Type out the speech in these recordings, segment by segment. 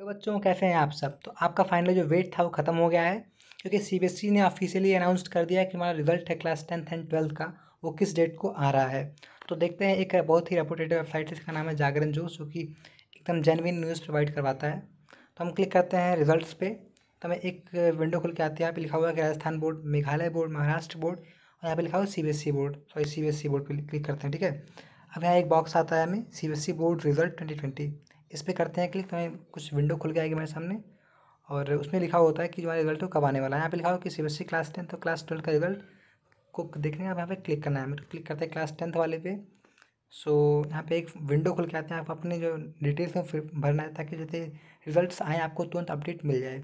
Hello बच्चों कैसे हैं आप सब तो आपका फाइनल जो वेट था वो ख़त्म हो गया है क्योंकि सीबीएसई e ने ऑफिशियली अनाउंस कर दिया है कि हमारा रिजल्ट है क्लास टेंथ एंड ट्वेल्थ का वो किस डेट को आ रहा है तो देखते हैं एक बहुत ही रेपूटेड वेबसाइट है इसका नाम है जागरण जोश जो कि एकदम जेनविन न्यूज़ प्रोवाइड करवाता है तो हम क्लिक करते हैं रिज़ल्ट पे तो हमें एक विंडो खुल के आती है यहाँ पे लिखा हुआ है कि Rajasthan board Meghalaya board Maharashtra board और यहाँ पे लिखा हुआ है C board sorry C board पर क्लिक करते हैं ठीक है अब यहाँ एक बॉक्स आता है हमें सी बोर्ड रिजल्ट ट्वेंटी इस पर करते हैं क्लिक तो हमें कुछ विंडो खुल के आएगी मेरे सामने और उसमें लिखा होता है कि जो हमारा रिजल्ट कब आने वाला है यहाँ पे लिखा हो कि सी क्लास टेंथ और क्लास ट्वेल्थ का रिजल्ट को देखने का यहाँ पे क्लिक करना है मेरे को क्लिक करते हैं क्लास टेंथ वाले पे सो so, यहाँ पे एक विंडो खुल के आते हैं आप अपने जो डिटेल्स हैं फिर भरना है ताकि जैसे रिजल्ट्स आए आपको तुरंत अपडेट मिल जाए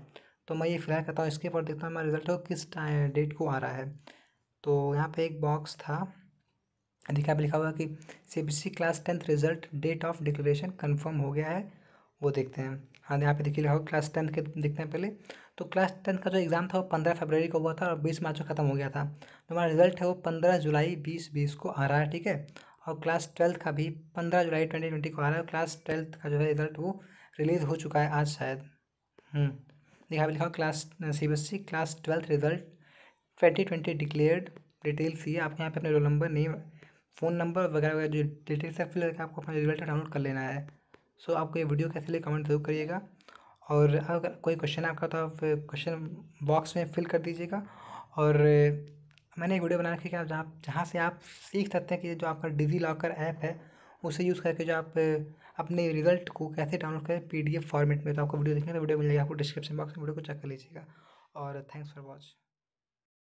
तो मैं ये फिलहाल करता हूँ इसके ऊपर देखता हूँ हमारा रिजल्ट हो किस डेट को आ रहा है तो यहाँ पे एक बॉक्स था देखिए आप पे लिखा हुआ कि C class tenth result date of declaration confirm हो गया है वो देखते हैं हाँ यहाँ पे देखिए लिखा हुआ क्लास टेंथ के देखते हैं पहले तो क्लास टेंथ का जो एग्ज़ाम था वो पंद्रह फरवरी को हुआ था और बीस मार्च को ख़त्म हो गया था तो हमारा रिजल्ट है वो पंद्रह जुलाई बीस बीस को आ रहा है ठीक है और क्लास ट्वेल्थ का भी पंद्रह जुलाई ट्वेंटी ट्वेंटी को आ रहा है क्लास ट्वेल्थ का जो है रिजल्ट वो रिलीज़ हो चुका है आज शायद हम्म। देखा लिखा class C B S class twelfth result twenty twenty declared details ये आपको यहाँ पे अपने roll number name phone number वगैरह वगैरह जो डिटेल्स है फिल करके आपको अपना रिजल्ट डाउनलोड कर लेना है सो आपको ये वीडियो कैसे लिए कमेंट ज़रूर करिएगा और अगर कोई क्वेश्चन आपका तो आप क्वेश्चन बॉक्स में फिल कर दीजिएगा और मैंने एक वीडियो बना रखी है कि आप जहाँ जहाँ से आप सीख सकते हैं कि जो आपका डिजी लॉकर ऐप है उसे यूज़ करके जो आप अपने रिजल्ट को कैसे डाउनलोड करें पी फॉर्मेट में तो आपको वीडियो देखने तो वीडियो मिल जाएगी आपको डिस्क्रिप्शन बॉक्स में वीडियो को चेक कर लीजिएगा और थैंक्स फॉर वॉच